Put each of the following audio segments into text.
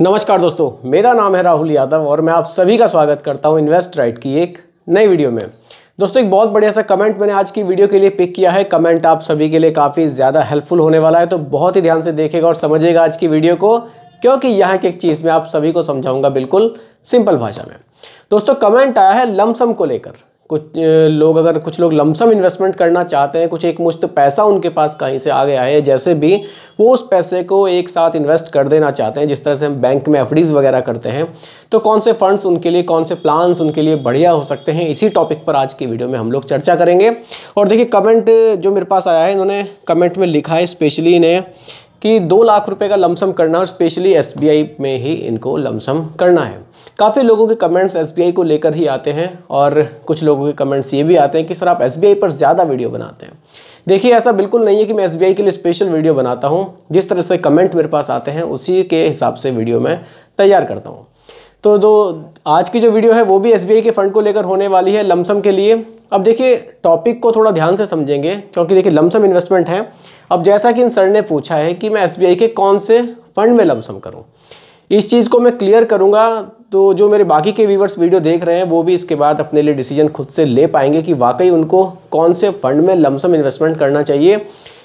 नमस्कार दोस्तों मेरा नाम है राहुल यादव और मैं आप सभी का स्वागत करता हूं इन्वेस्ट राइट की एक नई वीडियो में दोस्तों एक बहुत बढ़िया सा कमेंट मैंने आज की वीडियो के लिए पिक किया है कमेंट आप सभी के लिए काफ़ी ज़्यादा हेल्पफुल होने वाला है तो बहुत ही ध्यान से देखेगा और समझेगा आज की वीडियो को क्योंकि यहाँ की एक चीज़ मैं आप सभी को समझाऊंगा बिल्कुल सिंपल भाषा में दोस्तों कमेंट आया है लमसम को लेकर कुछ लोग अगर कुछ लोग लमसम इन्वेस्टमेंट करना चाहते हैं कुछ एक मुश्त पैसा उनके पास कहीं से आ गया है जैसे भी वो उस पैसे को एक साथ इन्वेस्ट कर देना चाहते हैं जिस तरह से हम बैंक में एफ वगैरह करते हैं तो कौन से फंड्स उनके लिए कौन से प्लान्स उनके लिए बढ़िया हो सकते हैं इसी टॉपिक पर आज की वीडियो में हम लोग चर्चा करेंगे और देखिए कमेंट जो मेरे पास आया है इन्होंने कमेंट में लिखा है स्पेशली इन्हें कि दो लाख रुपए का लमसम करना और स्पेशली एसबीआई में ही इनको लमसम करना है काफ़ी लोगों के कमेंट्स एसबीआई को लेकर ही आते हैं और कुछ लोगों के कमेंट्स ये भी आते हैं कि सर आप एसबीआई पर ज़्यादा वीडियो बनाते हैं देखिए ऐसा बिल्कुल नहीं है कि मैं एस के लिए स्पेशल वीडियो बनाता हूँ जिस तरह से कमेंट मेरे पास आते हैं उसी के हिसाब से वीडियो मैं तैयार करता हूँ तो दो आज की जो वीडियो है वो भी एस के फ़ंड को लेकर होने वाली है लमसम के लिए अब देखिए टॉपिक को थोड़ा ध्यान से समझेंगे क्योंकि देखिए लमसम इन्वेस्टमेंट है अब जैसा कि इन सर ने पूछा है कि मैं एस के कौन से फ़ंड में लमसम करूँ इस चीज़ को मैं क्लियर करूँगा तो जो मेरे बाकी के व्यूवर्स वीडियो देख रहे हैं वो भी इसके बाद अपने लिए डिसीजन खुद से ले पाएंगे कि वाकई उनको कौन से फ़ंड में लमसम इन्वेस्टमेंट करना चाहिए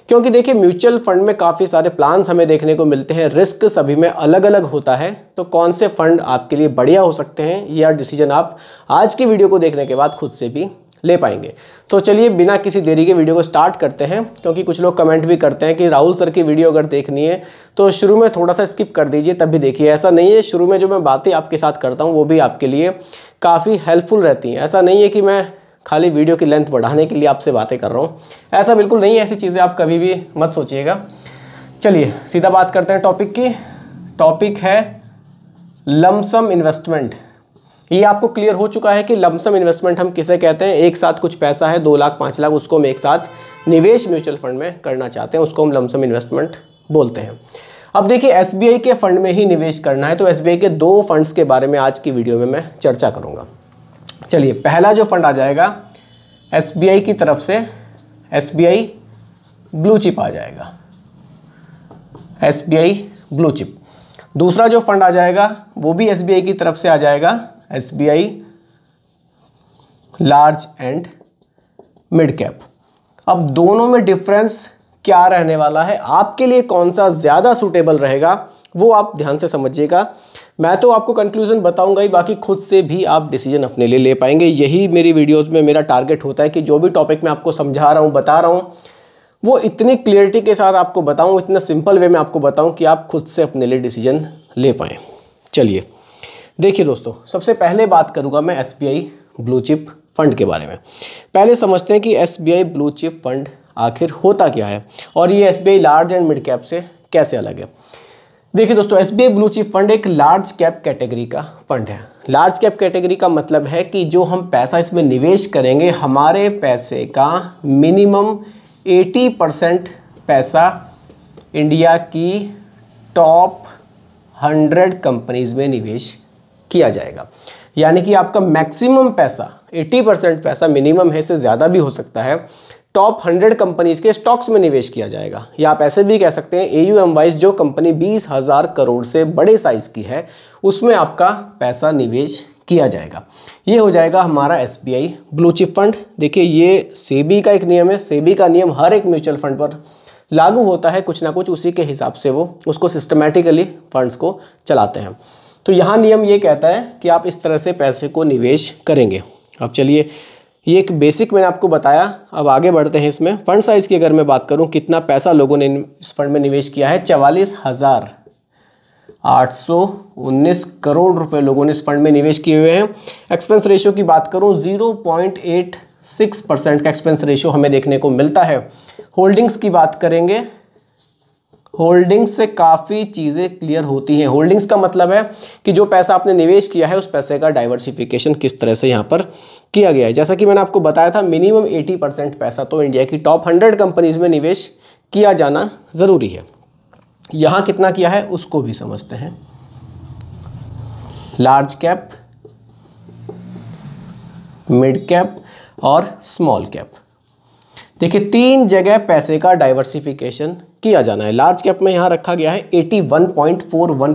क्योंकि देखिए म्यूचुअल फंड में काफ़ी सारे प्लान्स हमें देखने को मिलते हैं रिस्क सभी में अलग अलग होता है तो कौन से फंड आपके लिए बढ़िया हो सकते हैं यह डिसीजन आप आज की वीडियो को देखने के बाद खुद से भी ले पाएंगे तो चलिए बिना किसी देरी के वीडियो को स्टार्ट करते हैं क्योंकि कुछ लोग कमेंट भी करते हैं कि राहुल सर की वीडियो अगर देखनी है तो शुरू में थोड़ा सा स्किप कर दीजिए तब भी देखिए ऐसा नहीं है शुरू में जो मैं बातें आपके साथ करता हूँ वो भी आपके लिए काफ़ी हेल्पफुल रहती हैं ऐसा नहीं है कि मैं खाली वीडियो की लेंथ बढ़ाने के लिए आपसे बातें कर रहा हूँ ऐसा बिल्कुल नहीं है ऐसी चीज़ें आप कभी भी मत सोचिएगा चलिए सीधा बात करते हैं टॉपिक की टॉपिक है लमसम इन्वेस्टमेंट ये आपको क्लियर हो चुका है कि लमसम इन्वेस्टमेंट हम किसे कहते हैं एक साथ कुछ पैसा है दो लाख पाँच लाख उसको हम एक साथ निवेश म्यूचुअल फंड में करना चाहते हैं उसको हम लमसम इन्वेस्टमेंट बोलते हैं अब देखिए एस के फंड में ही निवेश करना है तो एस के दो फंड्स के बारे में आज की वीडियो में मैं चर्चा करूँगा चलिए पहला जो फंड आ जाएगा एसबीआई की तरफ से एसबीआई ब्लू चिप आ जाएगा एसबीआई ब्लू चिप दूसरा जो फंड आ जाएगा वो भी एसबीआई की तरफ से आ जाएगा SBI large and mid cap अब दोनों में डिफरेंस क्या रहने वाला है आपके लिए कौन सा ज़्यादा सूटेबल रहेगा वो आप ध्यान से समझिएगा मैं तो आपको कंक्लूजन बताऊंगा ही बाकी खुद से भी आप डिसीजन अपने लिए ले पाएंगे यही मेरी वीडियोस में मेरा टारगेट होता है कि जो भी टॉपिक मैं आपको समझा रहा हूँ बता रहा हूँ वो इतनी क्लियरिटी के साथ आपको बताऊँ इतना सिंपल वे में आपको बताऊँ कि आप खुद से अपने लिए डिसीजन ले पाएँ चलिए देखिए दोस्तों सबसे पहले बात करूँगा मैं एस ब्लू चिप फंड के बारे में पहले समझते हैं कि एस ब्लू चिप फंड आखिर होता क्या है और ये S large and mid cap से कैसे अलग है देखिए दोस्तों S B blue chip fund एक लार्ज कैप कैटेगरी का फंड है लार्ज कैप कैटेगरी का मतलब है कि जो हम पैसा इसमें निवेश करेंगे हमारे पैसे का मिनिमम 80 परसेंट पैसा इंडिया की टॉप 100 कंपनीज़ में निवेश किया जाएगा यानी कि आपका मैक्सिमम पैसा 80 परसेंट पैसा मिनिमम है से ज़्यादा भी हो सकता है टॉप हंड्रेड कंपनीज के स्टॉक्स में निवेश किया जाएगा या आप ऐसे भी कह सकते हैं ए यू एम वाइज जो कंपनी बीस हज़ार करोड़ से बड़े साइज़ की है उसमें आपका पैसा निवेश किया जाएगा ये हो जाएगा हमारा S B I blue chip fund देखिए ये सेबी का एक नियम है सेबी का नियम हर एक म्यूचुअल फंड पर लागू होता है कुछ ना कुछ उसी के हिसाब से वो उसको सिस्टमेटिकली फंड्स को चलाते हैं तो यहाँ नियम ये कहता है कि आप इस तरह से पैसे को निवेश करेंगे अब चलिए ये एक बेसिक मैंने आपको बताया अब आगे बढ़ते हैं इसमें फ़ंड साइज़ की अगर मैं बात करूँ कितना पैसा लोगों ने इस फंड में निवेश किया है चवालीस हज़ार आठ सौ उन्नीस करोड़ रुपए लोगों ने इस फंड में निवेश किए हुए हैं एक्सपेंस रेशियो की बात करूँ zero point eight six percent का एक्सपेंस रेशियो हमें देखने को मिलता है होल्डिंग्स की बात करेंगे होल्डिंग्स से काफ़ी चीज़ें क्लियर होती हैं होल्डिंग्स का मतलब है कि जो पैसा आपने निवेश किया है उस पैसे का डाइवर्सिफिकेशन किस तरह से यहाँ पर किया गया है जैसा कि मैंने आपको बताया था मिनिमम 80 परसेंट पैसा तो इंडिया की टॉप 100 कंपनीज में निवेश किया जाना ज़रूरी है यहाँ कितना किया है उसको भी समझते हैं लार्ज कैप मिड कैप और स्मॉल कैप देखिए तीन जगह पैसे का डाइवर्सिफिकेशन किया जाना है लार्ज कैप में यहाँ रखा गया है 81.41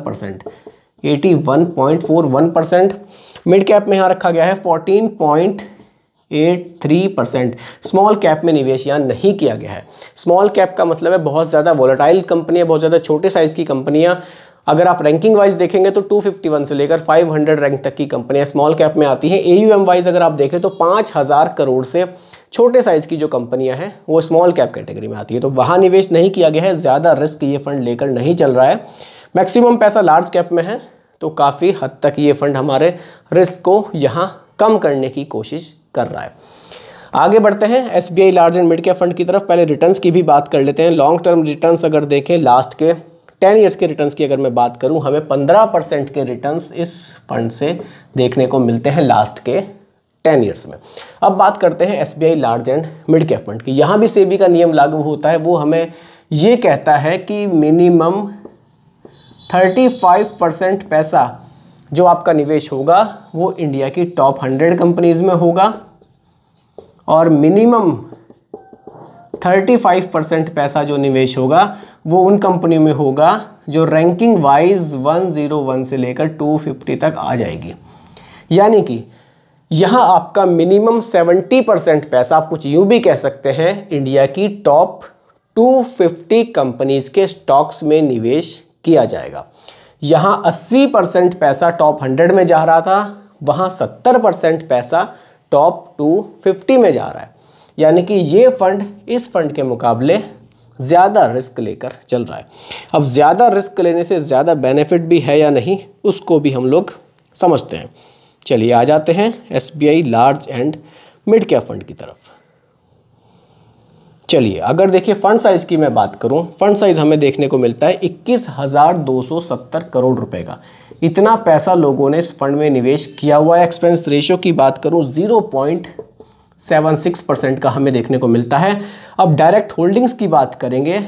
percent eighty percent mid cap में यहाँ रखा गया है 14.83 परसेंट स्मॉल कैप में निवेश यहाँ नहीं किया गया है स्मॉल कैप का मतलब है बहुत ज़्यादा वोलेटाइल कंपनियाँ बहुत ज़्यादा छोटे साइज़ की कंपनियाँ अगर आप रैंकिंग वाइज देखेंगे तो 251 से लेकर 500 रैंक तक की कंपनियाँ स्मॉल कैप में आती हैं ए वाइज अगर आप देखें तो 5000 करोड़ से छोटे साइज़ की जो कंपनियां हैं वो स्मॉल कैप कैटेगरी में आती है तो वहाँ निवेश नहीं किया गया है ज़्यादा रिस्क ये फंड लेकर नहीं चल रहा है मैक्सिमम पैसा लार्ज कैप में है तो काफ़ी हद तक ये फंड हमारे रिस्क को यहाँ कम करने की कोशिश कर रहा है आगे बढ़ते हैं S B I large and mid cap fund की तरफ पहले रिटर्न की भी बात कर लेते हैं लॉन्ग टर्म रिटर्न अगर देखें लास्ट के टेन ईयर्स के रिटर्न्स की अगर मैं बात करूं हमें पंद्रह परसेंट के रिटर्न्स इस फंड से देखने को मिलते हैं लास्ट के टेन ईयर्स में अब बात करते हैं S large and mid cap fund की यहाँ भी सेबी का नियम लागू होता है वो हमें ये कहता है कि मिनिमम 35 परसेंट पैसा जो आपका निवेश होगा वो इंडिया की टॉप 100 कंपनीज में होगा और मिनिमम 35 परसेंट पैसा जो निवेश होगा वो उन कंपनी में होगा जो रैंकिंग वाइज 101 से लेकर 250 तक आ जाएगी यानी कि यहाँ आपका मिनिमम 70 परसेंट पैसा आप कुछ यूँ भी कह सकते हैं इंडिया की टॉप 250 कंपनीज के स्टॉक्स में निवेश किया जाएगा यहाँ 80 परसेंट पैसा टॉप 100 में जा रहा था वहाँ 70 परसेंट पैसा टॉप 250 में जा रहा है यानी कि ये फंड इस फंड के मुकाबले ज़्यादा रिस्क लेकर चल रहा है अब ज़्यादा रिस्क लेने से ज़्यादा बेनिफिट भी है या नहीं उसको भी हम लोग समझते हैं चलिए आ जाते हैं S large and mid cap fund की तरफ चलिए अगर देखिए फंड साइज़ की मैं बात करूं फंड साइज़ हमें देखने को मिलता है इक्कीस हज़ार दो सौ सत्तर करोड़ रुपए का इतना पैसा लोगों ने इस फंड में निवेश किया हुआ है एक्सपेंस रेशियो की बात करूं zero point seven six percent का हमें देखने को मिलता है अब डायरेक्ट होल्डिंग्स की बात करेंगे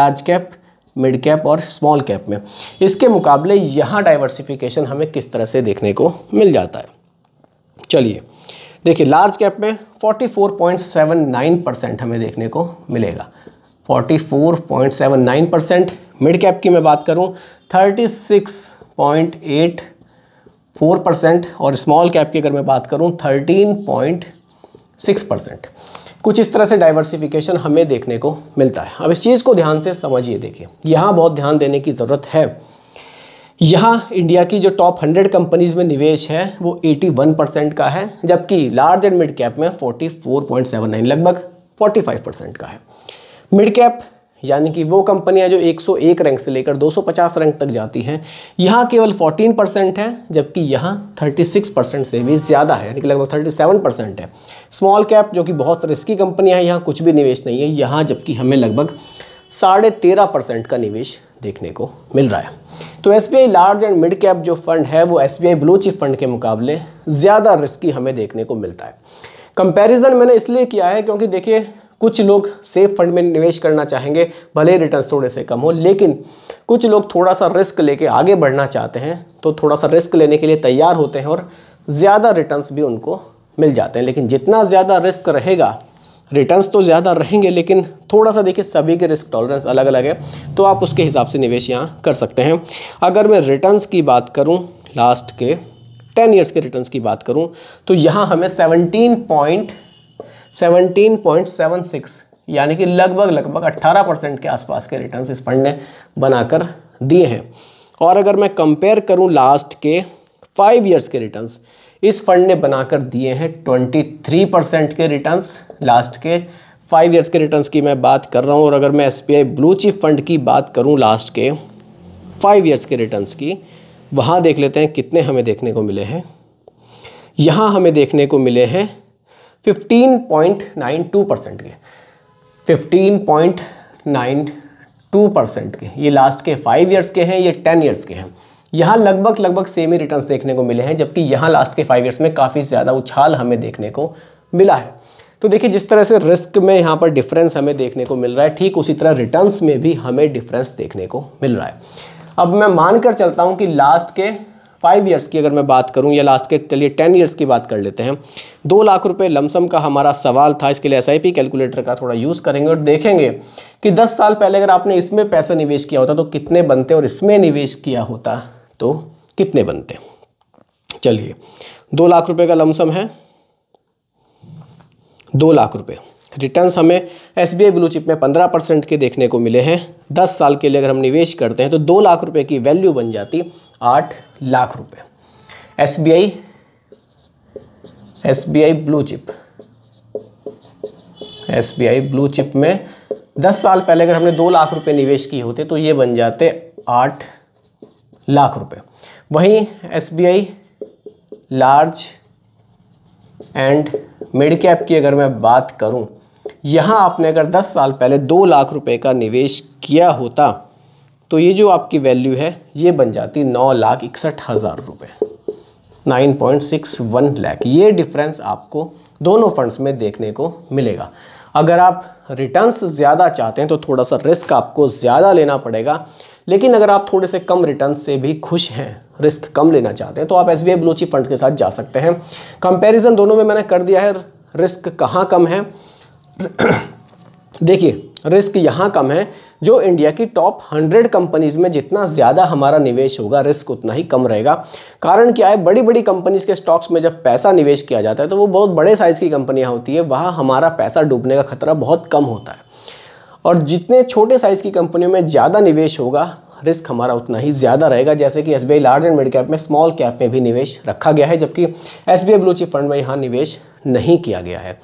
लार्ज कैप मिड कैप और स्मॉल कैप में इसके मुकाबले यहाँ डाइवर्सिफिकेशन हमें किस तरह से देखने को मिल जाता है चलिए देखिए लार्ज कैप में 44.79 परसेंट हमें देखने को मिलेगा 44.79 परसेंट मिड कैप की मैं बात करूँ 36.84 परसेंट और स्मॉल कैप की अगर मैं बात करूँ 13.6 परसेंट कुछ इस तरह से डाइवर्सिफिकेशन हमें देखने को मिलता है अब इस चीज़ को ध्यान से समझिए देखिए यहाँ बहुत ध्यान देने की ज़रूरत है यहाँ इंडिया की जो टॉप हंड्रेड कंपनीज़ में निवेश है वो 81 परसेंट का है जबकि लार्ज एंड मिड कैप में 44.79 लगभग 45 परसेंट का है मिड कैप यानी कि वो कंपनियां जो 101 रैंक से लेकर 250 रैंक तक जाती हैं यहाँ केवल 14 परसेंट है जबकि यहाँ 36 परसेंट से भी ज़्यादा है यानी कि लगभग 37 परसेंट है स्मॉल कैप जो कि बहुत रिस्की कंपनियां हैं यहाँ कुछ भी निवेश नहीं है यहाँ जबकि हमें लगभग साढ़े तेरह परसेंट का निवेश देखने को मिल रहा है तो S large and mid cap जो फंड है वो एस ब्लू चिप फंड के मुकाबले ज़्यादा रिस्की हमें देखने को मिलता है कंपेरिजन मैंने इसलिए किया है क्योंकि देखिए कुछ लोग सेफ फंड में निवेश करना चाहेंगे भले रिटर्न थोड़े से कम हो लेकिन कुछ लोग थोड़ा सा रिस्क लेके आगे बढ़ना चाहते हैं तो थोड़ा सा रिस्क लेने के लिए तैयार होते हैं और ज़्यादा रिटर्न्स भी उनको मिल जाते हैं लेकिन जितना ज़्यादा रिस्क रहेगा रिटर्न्स तो ज़्यादा रहेंगे लेकिन थोड़ा सा देखिए सभी के रिस्क टॉलरेंस अलग अलग है तो आप उसके हिसाब से निवेश यहाँ कर सकते हैं अगर मैं रिटर्न्स की बात करूँ लास्ट के टेन ईयर्स के रिटर्न्स की बात करूँ तो यहाँ हमें सेवनटीन पॉइंट 17.76 यानी कि लगभग लगभग 18 परसेंट के आसपास के रिटर्न इस फंड ने बनाकर दिए हैं और अगर मैं कंपेयर करूं लास्ट के फाइव ईयर्स के रिटर्न्स इस फंड ने बनाकर दिए हैं 23 परसेंट के रिटर्न्स लास्ट के फाइव ईयर्स के रिटर्न्स की मैं बात कर रहा हूं और अगर मैं एस ब्लू चिप फंड की बात करूँ लास्ट के फाइव ईयर्स के रिटर्न की वहाँ देख लेते हैं कितने हमें देखने को मिले हैं यहाँ हमें देखने को मिले हैं 15.92 परसेंट के 15.92 परसेंट के ये लास्ट के फाइव ईयर्स के हैं ये टेन ईयर्स के हैं यहाँ लगभग लगभग सेम ही रिटर्न्स देखने को मिले हैं जबकि यहाँ लास्ट के फाइव ईयर्स में काफ़ी ज़्यादा उछाल हमें देखने को मिला है तो देखिए जिस तरह से रिस्क में यहाँ पर डिफरेंस हमें देखने को मिल रहा है ठीक उसी तरह रिटर्न्स में भी हमें डिफरेंस देखने को मिल रहा है अब मैं मानकर चलता हूँ कि लास्ट के फाइव ईयर्स की अगर मैं बात करूं या लास्ट के चलिए टेन ईयर्स की बात कर लेते हैं दो लाख रुपए लमसम का हमारा सवाल था इसके लिए एसआईपी कैलकुलेटर का थोड़ा यूज़ करेंगे और देखेंगे कि दस साल पहले अगर आपने इसमें पैसा निवेश किया होता तो कितने बनते और इसमें निवेश किया होता तो कितने बनते चलिए दो लाख रुपये का लमसम है दो लाख रुपये रिटर्न्स हमें एस बी ब्लू चिप में पंद्रह परसेंट के देखने को मिले हैं दस साल के लिए अगर हम निवेश करते हैं तो दो लाख रुपए की वैल्यू बन जाती आठ लाख रुपए S B I S B I blue chip S B I blue chip में दस साल पहले अगर हमने दो लाख रुपए निवेश किए होते तो ये बन जाते आठ लाख रुपए वहीं S B I large and mid cap की अगर मैं बात करूं यहां आपने अगर 10 साल पहले दो लाख रुपए का निवेश किया होता तो ये जो आपकी वैल्यू है ये बन जाती नौ लाख इकसठ हज़ार रुपये nine point six one lakh ये डिफरेंस आपको दोनों फंड्स में देखने को मिलेगा अगर आप रिटर्न्स ज़्यादा चाहते हैं तो थोड़ा सा रिस्क आपको ज़्यादा लेना पड़ेगा लेकिन अगर आप थोड़े से कम रिटर्न से भी खुश हैं रिस्क कम लेना चाहते हैं तो आप एस बी बलोची फंड के साथ जा सकते हैं कंपेरिजन दोनों में मैंने कर दिया है रिस्क कहाँ कम है देखिए रिस्क यहाँ कम है जो इंडिया की टॉप हंड्रेड कंपनीज़ में जितना ज़्यादा हमारा निवेश होगा रिस्क उतना ही कम रहेगा कारण क्या है बड़ी बड़ी कंपनीज़ के स्टॉक्स में जब पैसा निवेश किया जाता है तो वो बहुत बड़े साइज़ की कंपनियाँ होती है वहाँ हमारा पैसा डूबने का खतरा बहुत कम होता है और जितने छोटे साइज़ की कंपनियों में ज़्यादा निवेश होगा रिस्क हमारा उतना ही ज़्यादा रहेगा जैसे कि S large and mid cap में स्मॉल कैप में भी निवेश रखा गया है जबकि एस ब्लू चिप फंड में यहाँ निवेश नहीं किया गया है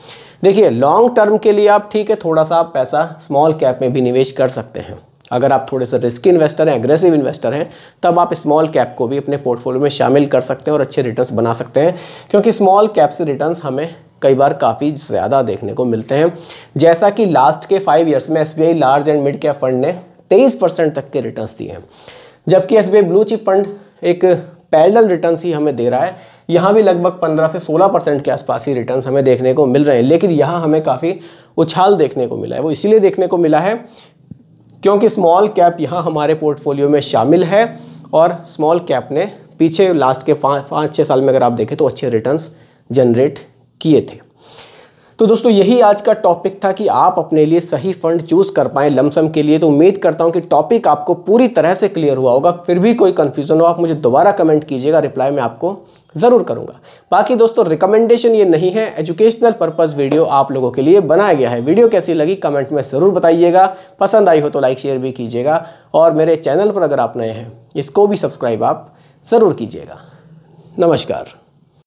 देखिए लॉन्ग टर्म के लिए आप ठीक है थोड़ा सा आप पैसा स्मॉल कैप में भी निवेश कर सकते हैं अगर आप थोड़े से रिस्की इन्वेस्टर हैं एग्रेसिव इन्वेस्टर हैं तब आप स्मॉल कैप को भी अपने पोर्टफोलियो में शामिल कर सकते हैं और अच्छे रिटर्न्स बना सकते हैं क्योंकि स्मॉल कैप से रिटर्न्स हमें कई बार काफ़ी ज़्यादा देखने को मिलते हैं जैसा कि लास्ट के फाइव ईयर्स में S large and mid cap fund ने तेईस परसेंट तक के रिटर्न्स दिए हैं जबकि एस ब्लू चिप फंड एक पैरल रिटर्न ही हमें दे रहा है यहाँ भी लगभग 15 से 16 परसेंट के आसपास ही रिटर्न हमें देखने को मिल रहे हैं लेकिन यहाँ हमें काफ़ी उछाल देखने को मिला है वो इसीलिए देखने को मिला है क्योंकि स्मॉल कैप यहाँ हमारे पोर्टफोलियो में शामिल है और स्मॉल कैप ने पीछे लास्ट के पाँच पाँच छः साल में अगर आप देखें तो अच्छे रिटर्न्स जनरेट किए थे तो दोस्तों यही आज का टॉपिक था कि आप अपने लिए सही फंड चूज कर पाएँ लमसम के लिए तो उम्मीद करता हूँ कि टॉपिक आपको पूरी तरह से क्लियर हुआ होगा फिर भी कोई कन्फ्यूज़न हो आप मुझे दोबारा कमेंट कीजिएगा रिप्लाई मैं आपको ज़रूर करूँगा बाकी दोस्तों रिकमेंडेशन ये नहीं है एजुकेशनल पर्पज़ वीडियो आप लोगों के लिए बनाया गया है वीडियो कैसी लगी कमेंट में ज़रूर बताइएगा पसंद आई हो तो लाइक शेयर भी कीजिएगा और मेरे चैनल पर अगर आप नए हैं इसको भी सब्सक्राइब आप ज़रूर कीजिएगा नमस्कार